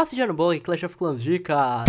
Passe de ano bom e Clash of Clans Dicas!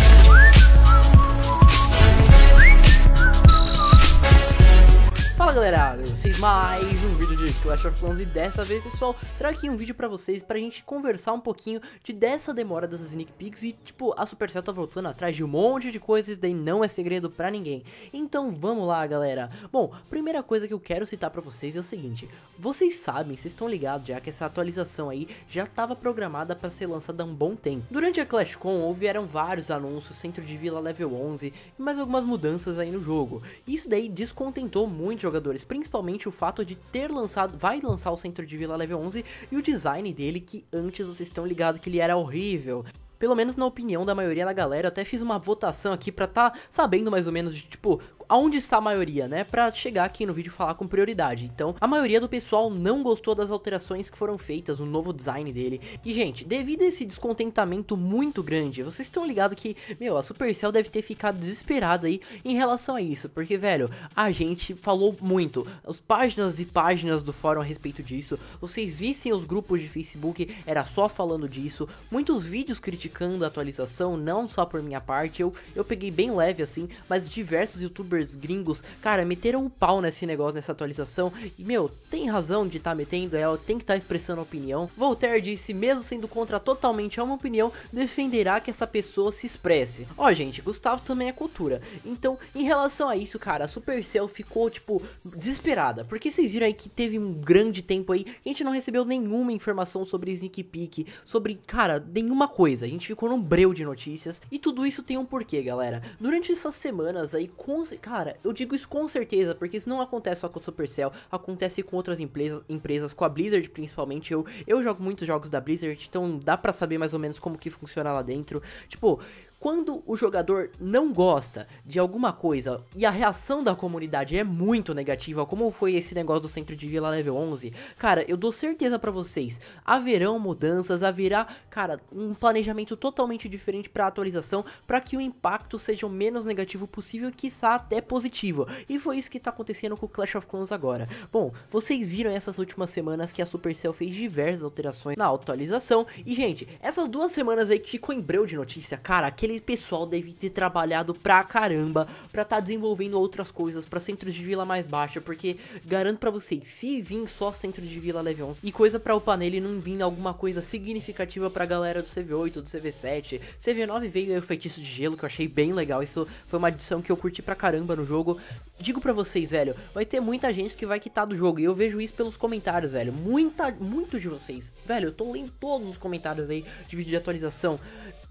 Fala galera, vocês mais um vídeo de Clash of Clans e dessa vez pessoal, trago aqui um vídeo pra vocês pra gente conversar um pouquinho de dessa demora das sneak peeks e tipo, a Supercell tá voltando atrás de um monte de coisas, daí não é segredo pra ninguém. Então vamos lá galera. Bom, primeira coisa que eu quero citar pra vocês é o seguinte, vocês sabem, vocês estão ligados já que essa atualização aí já tava programada pra ser lançada há um bom tempo. Durante a ClashCon houveram vários anúncios, centro de vila level 11 e mais algumas mudanças aí no jogo. Isso daí descontentou muito jogadores, principalmente o fato de ter lançado, vai lançar o centro de vila level 11 e o design dele que antes vocês estão ligados que ele era horrível pelo menos na opinião da maioria da galera, eu até fiz uma votação aqui pra tá sabendo mais ou menos de, tipo, aonde está a maioria, né? Pra chegar aqui no vídeo e falar com prioridade. Então, a maioria do pessoal não gostou das alterações que foram feitas no novo design dele. E, gente, devido a esse descontentamento muito grande, vocês estão ligados que, meu, a Supercell deve ter ficado desesperada aí em relação a isso. Porque, velho, a gente falou muito. As páginas e páginas do fórum a respeito disso. Vocês vissem os grupos de Facebook, era só falando disso. Muitos vídeos criticando a atualização, não só por minha parte. Eu, eu peguei bem leve assim, mas diversos youtubers gringos, cara, meteram um pau nesse negócio, nessa atualização. E, meu, tem razão de estar tá metendo, ela, tem que estar tá expressando a opinião. Voltaire disse, mesmo sendo contra totalmente a uma opinião, defenderá que essa pessoa se expresse. Ó, oh, gente, Gustavo também é cultura. Então, em relação a isso, cara, a Supercell ficou, tipo, desesperada. Porque vocês viram aí que teve um grande tempo aí, a gente não recebeu nenhuma informação sobre Sneak Peek, sobre, cara, nenhuma coisa. A gente ficou num breu de notícias. E tudo isso tem um porquê, galera. Durante essas semanas aí, com... Cara, eu digo isso com certeza, porque isso não acontece só com a Supercell, acontece com outras empresas, empresas com a Blizzard principalmente. Eu, eu jogo muitos jogos da Blizzard, então dá para saber mais ou menos como que funciona lá dentro. Tipo, quando o jogador não gosta de alguma coisa e a reação da comunidade é muito negativa, como foi esse negócio do centro de vila level 11, cara, eu dou certeza para vocês, haverão mudanças, haverá, cara, um planejamento totalmente diferente para atualização, para que o impacto seja o menos negativo possível e quiçá até positivo. E foi isso que tá acontecendo com o Clash of Clans agora. Bom, vocês viram essas últimas semanas que a Supercell fez diversas alterações na atualização e gente, essas duas semanas aí que ficou em breu de notícia, cara, aquele aquele pessoal deve ter trabalhado pra caramba pra tá desenvolvendo outras coisas pra centros de vila mais baixa, porque garanto pra vocês, se vir só centro de vila level 11 e coisa pra upar nele não vindo alguma coisa significativa pra galera do CV8, do CV7, CV9 veio aí o feitiço de gelo, que eu achei bem legal, isso foi uma adição que eu curti pra caramba no jogo. Digo pra vocês, velho, vai ter muita gente que vai quitar do jogo, e eu vejo isso pelos comentários, velho, muita, muitos de vocês, velho, eu tô lendo todos os comentários aí de vídeo de atualização,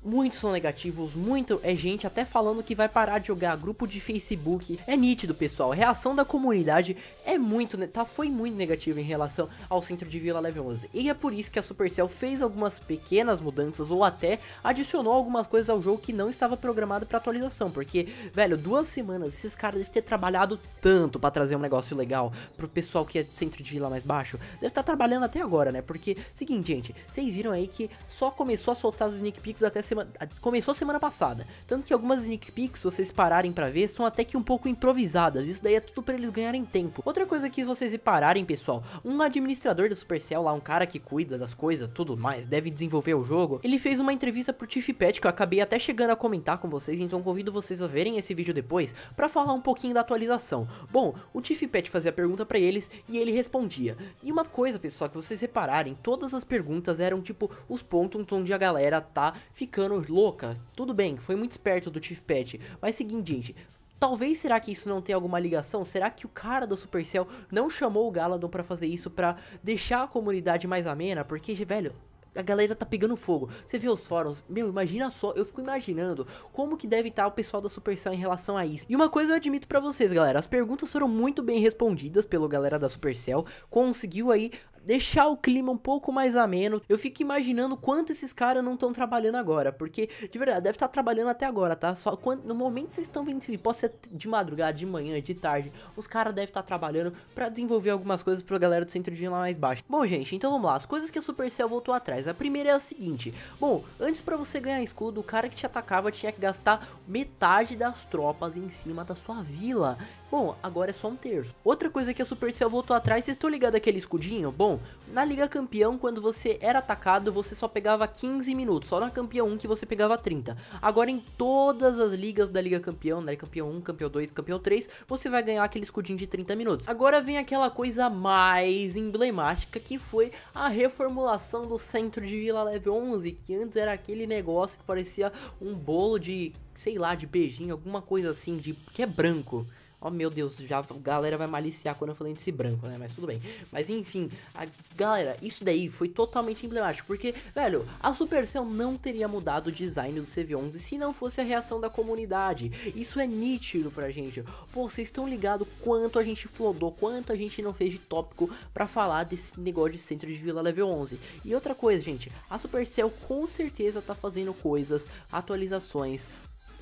muitos são negativos, muito é gente até falando que vai parar de jogar, grupo de Facebook. É nítido, pessoal. A reação da comunidade é muito, tá, foi muito negativa em relação ao centro de Vila Level 11. E é por isso que a Supercell fez algumas pequenas mudanças ou até adicionou algumas coisas ao jogo que não estava programado para atualização, porque, velho, duas semanas esses caras devem ter trabalhado tanto para trazer um negócio legal pro pessoal que é centro de vila mais baixo. Deve estar tá trabalhando até agora, né? Porque seguinte, gente, vocês viram aí que só começou a soltar os sneak peeks até semana. Começou semana passada. Tanto que algumas sneak peeks, se vocês pararem para ver, são até que um pouco improvisadas. Isso daí é tudo para eles ganharem tempo. Outra coisa é que vocês repararem, pessoal, um administrador da Supercell lá, um cara que cuida das coisas, tudo mais, deve desenvolver o jogo. Ele fez uma entrevista pro Tiff Pet que eu acabei até chegando a comentar com vocês, então convido vocês a verem esse vídeo depois para falar um pouquinho da atualização. Bom, o Tiff Pet fazia a pergunta para eles e ele respondia. E uma coisa, pessoal, que vocês repararem, todas as perguntas eram tipo os pontos onde a galera tá ficando ficando louca. Tudo bem, foi muito esperto do Chief Pet. Mas seguinte, gente, Talvez será que isso não tem alguma ligação? Será que o cara da Supercell não chamou o Galadon para fazer isso para deixar a comunidade mais amena? Porque, velho, a galera tá pegando fogo. Você vê os fóruns, meu, imagina só, eu fico imaginando como que deve estar tá o pessoal da Supercell em relação a isso. E uma coisa eu admito para vocês, galera, as perguntas foram muito bem respondidas pelo galera da Supercell, conseguiu aí deixar o clima um pouco mais ameno. Eu fico imaginando quanto esses caras não estão trabalhando agora, porque de verdade deve estar tá trabalhando até agora, tá? Só quando, no momento que vocês estão vendo, pode ser de madrugada, de manhã, de tarde, os caras devem estar tá trabalhando para desenvolver algumas coisas para galera do centro de lá mais baixo. Bom, gente, então vamos lá. As coisas que a Supercell voltou atrás. A primeira é a seguinte. Bom, antes para você ganhar escudo, o cara que te atacava tinha que gastar metade das tropas em cima da sua vila. Bom, agora é só um terço. Outra coisa que a Supercell voltou atrás, vocês estão ligados aquele escudinho? Bom, na Liga Campeão, quando você era atacado, você só pegava 15 minutos. Só na Campeão 1 que você pegava 30. Agora em todas as ligas da Liga Campeão, na né, Liga Campeão 1, Campeão 2, Campeão 3, você vai ganhar aquele escudinho de 30 minutos. Agora vem aquela coisa mais emblemática que foi a reformulação do centro de Vila Level 11, que antes era aquele negócio que parecia um bolo de, sei lá, de beijinho, alguma coisa assim, de que é branco. Oh meu Deus, já a galera vai maliciar quando eu falei desse branco, né? Mas tudo bem. Mas enfim, a galera, isso daí foi totalmente emblemático. Porque, velho, a Supercell não teria mudado o design do CV11 se não fosse a reação da comunidade. Isso é nítido pra gente. Pô, vocês estão ligados quanto a gente flodou, quanto a gente não fez de tópico para falar desse negócio de centro de vila level 11. E outra coisa, gente, a Supercell com certeza tá fazendo coisas, atualizações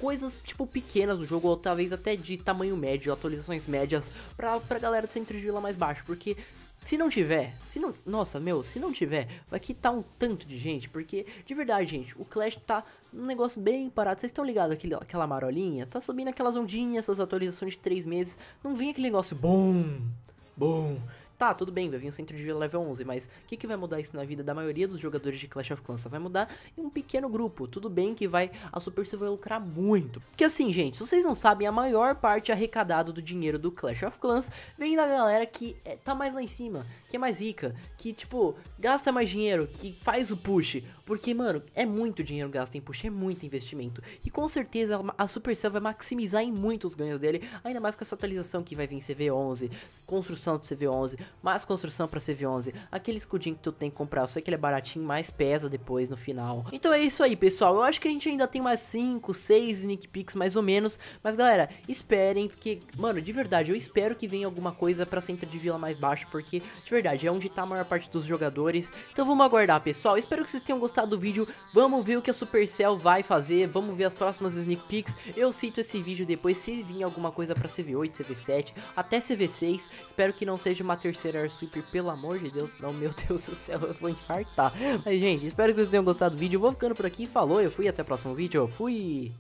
coisas tipo pequenas do jogo, ou talvez até de tamanho médio, atualizações médias, pra, pra galera do centro de vila mais baixo, porque se não tiver, se não. Nossa, meu, se não tiver, vai quitar um tanto de gente, porque, de verdade, gente, o Clash tá um negócio bem parado. Vocês estão ligados aquela marolinha? Tá subindo aquelas ondinhas, essas atualizações de 3 meses. Não vem aquele negócio bom, bom. Tá, tudo bem, vai vir um centro de vila level 11, mas o que, que vai mudar isso na vida da maioria dos jogadores de Clash of Clans? Só vai mudar em um pequeno grupo. Tudo bem que vai a Supercell vai lucrar muito. Porque assim, gente, se vocês não sabem, a maior parte arrecadada do dinheiro do Clash of Clans vem da galera que é, tá mais lá em cima, que é mais rica, que, tipo, gasta mais dinheiro, que faz o push. Porque, mano, é muito dinheiro gasto em push, é muito investimento. E com certeza a Supercell vai maximizar em muito os ganhos dele, ainda mais com essa atualização que vai vir em CV11, construção de CV11, mais construção para CV11, aquele escudinho que tu tem que comprar, eu sei que ele é baratinho, mas pesa depois no final. Então é isso aí, pessoal. Eu acho que a gente ainda tem mais 5, 6 sneak peeks mais ou menos, mas galera, esperem porque, mano, de verdade, eu espero que venha alguma coisa para centro de vila mais baixo, porque de verdade é onde tá a maior parte dos jogadores. Então vamos aguardar, pessoal. Espero que vocês tenham gostado do vídeo, vamos ver o que a Supercell vai fazer, vamos ver as próximas sneak peeks. Eu cito esse vídeo depois se vir alguma coisa pra CV8, CV7, até CV6. Espero que não seja uma terceira Air Sweeper, pelo amor de Deus. Não, meu Deus do céu, eu vou infartar. Mas, gente, espero que vocês tenham gostado do vídeo. vou ficando por aqui, falou, eu fui, até o próximo vídeo, fui!